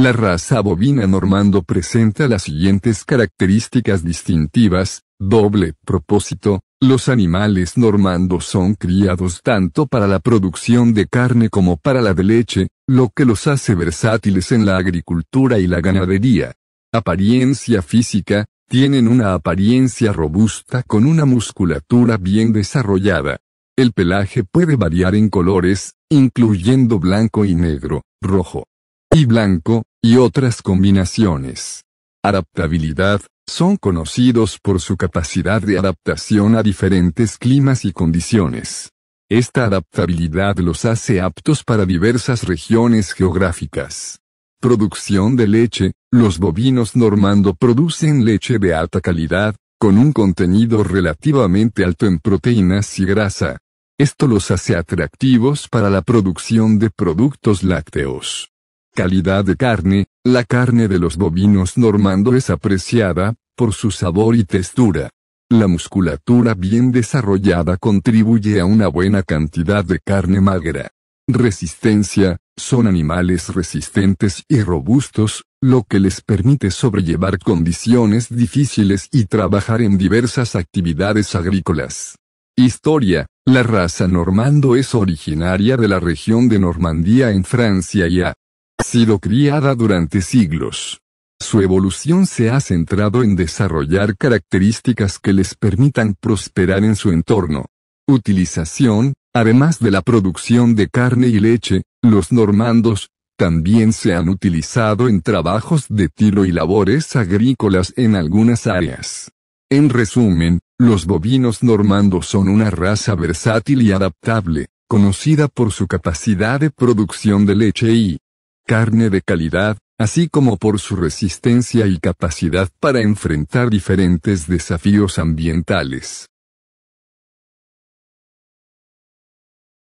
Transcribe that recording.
La raza bovina normando presenta las siguientes características distintivas, doble propósito, los animales normando son criados tanto para la producción de carne como para la de leche, lo que los hace versátiles en la agricultura y la ganadería. Apariencia física, tienen una apariencia robusta con una musculatura bien desarrollada. El pelaje puede variar en colores, incluyendo blanco y negro, rojo y blanco, y otras combinaciones. Adaptabilidad, son conocidos por su capacidad de adaptación a diferentes climas y condiciones. Esta adaptabilidad los hace aptos para diversas regiones geográficas. Producción de leche, los bovinos normando producen leche de alta calidad, con un contenido relativamente alto en proteínas y grasa. Esto los hace atractivos para la producción de productos lácteos. Calidad de carne, la carne de los bovinos normando es apreciada, por su sabor y textura. La musculatura bien desarrollada contribuye a una buena cantidad de carne magra. Resistencia, son animales resistentes y robustos, lo que les permite sobrellevar condiciones difíciles y trabajar en diversas actividades agrícolas. Historia, la raza normando es originaria de la región de Normandía en Francia y a sido criada durante siglos. Su evolución se ha centrado en desarrollar características que les permitan prosperar en su entorno. Utilización, además de la producción de carne y leche, los normandos, también se han utilizado en trabajos de tiro y labores agrícolas en algunas áreas. En resumen, los bovinos normandos son una raza versátil y adaptable, conocida por su capacidad de producción de leche y, carne de calidad, así como por su resistencia y capacidad para enfrentar diferentes desafíos ambientales.